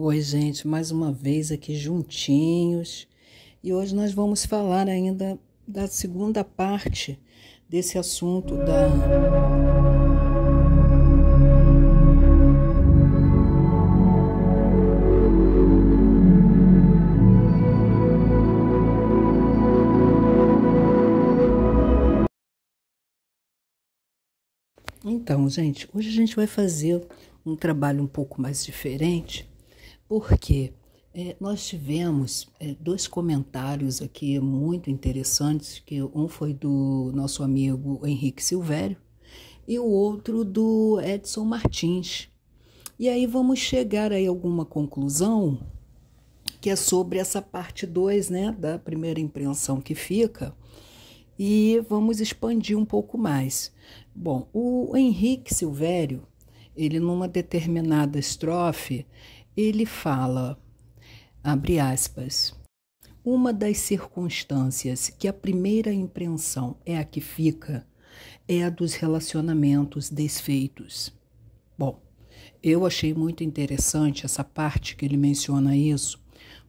Oi, gente, mais uma vez aqui juntinhos. E hoje nós vamos falar ainda da segunda parte desse assunto da Então, gente, hoje a gente vai fazer um trabalho um pouco mais diferente porque é, nós tivemos é, dois comentários aqui muito interessantes, que um foi do nosso amigo Henrique Silvério e o outro do Edson Martins. E aí vamos chegar aí a alguma conclusão que é sobre essa parte 2, né, da primeira impressão que fica, e vamos expandir um pouco mais. Bom, o Henrique Silvério, ele numa determinada estrofe, ele fala, abre aspas, uma das circunstâncias que a primeira impressão é a que fica é a dos relacionamentos desfeitos. Bom, eu achei muito interessante essa parte que ele menciona isso,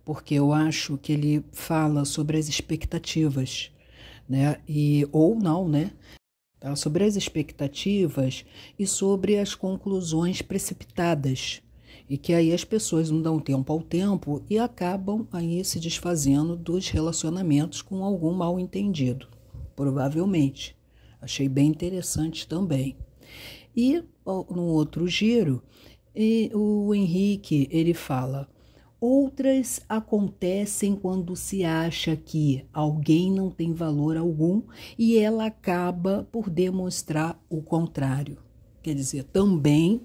porque eu acho que ele fala sobre as expectativas, né? E ou não, né? Sobre as expectativas e sobre as conclusões precipitadas e que aí as pessoas não dão tempo ao tempo e acabam aí se desfazendo dos relacionamentos com algum mal entendido, provavelmente. Achei bem interessante também. E no outro giro, o Henrique ele fala: outras acontecem quando se acha que alguém não tem valor algum e ela acaba por demonstrar o contrário. Quer dizer, também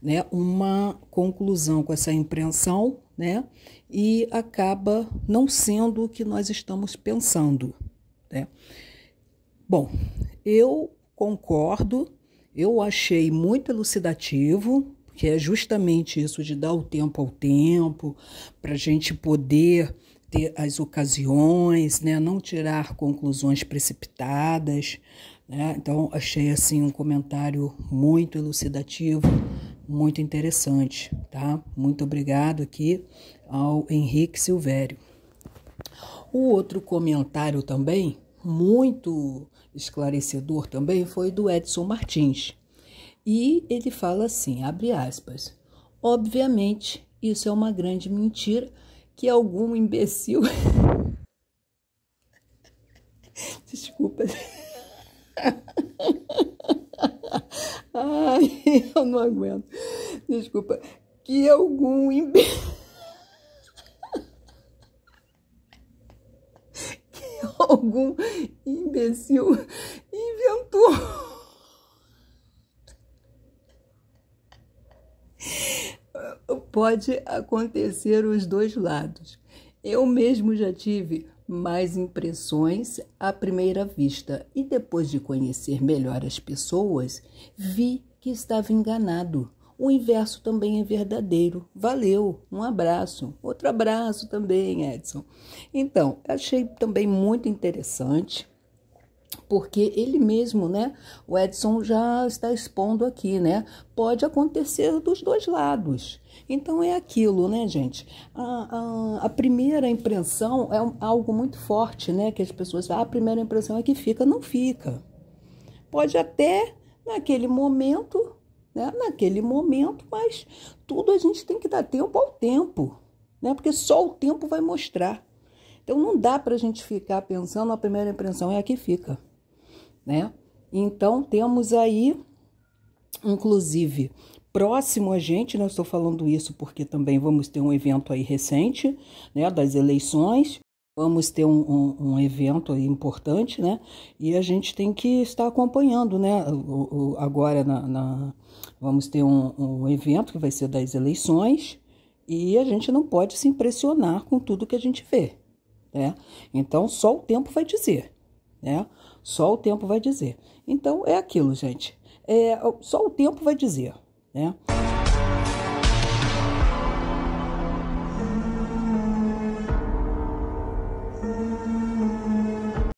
né, uma conclusão com essa impressão né, e acaba não sendo o que nós estamos pensando. Né? Bom, eu concordo, eu achei muito elucidativo, que é justamente isso de dar o tempo ao tempo, para a gente poder ter as ocasiões, né? não tirar conclusões precipitadas. Né? Então, achei assim um comentário muito elucidativo muito interessante, tá? Muito obrigado aqui ao Henrique Silvério. O outro comentário também, muito esclarecedor também, foi do Edson Martins. E ele fala assim, abre aspas, obviamente isso é uma grande mentira que algum imbecil... Desculpa... eu não aguento. Desculpa. Que algum imbecil. que algum imbecil inventou. Pode acontecer os dois lados. Eu mesmo já tive mais impressões à primeira vista e depois de conhecer melhor as pessoas, vi que estava enganado. O inverso também é verdadeiro. Valeu, um abraço. Outro abraço também, Edson. Então, achei também muito interessante, porque ele mesmo, né, o Edson já está expondo aqui, né? Pode acontecer dos dois lados. Então é aquilo, né, gente? A, a, a primeira impressão é algo muito forte, né? Que as pessoas falam, ah, a primeira impressão é que fica, não fica. Pode até naquele momento, né? naquele momento, mas tudo a gente tem que dar tempo ao tempo, né? porque só o tempo vai mostrar. Então não dá para a gente ficar pensando, a primeira impressão é a que fica. Né? Então temos aí, inclusive, próximo a gente, né? estou falando isso porque também vamos ter um evento aí recente, né? Das eleições. Vamos ter um, um, um, evento importante, né? E a gente tem que estar acompanhando, né? O, o, agora na, na, vamos ter um, um, evento que vai ser das eleições e a gente não pode se impressionar com tudo que a gente vê, né? Então só o tempo vai dizer, né? Só o tempo vai dizer. Então é aquilo, gente. É, só o tempo vai dizer, né?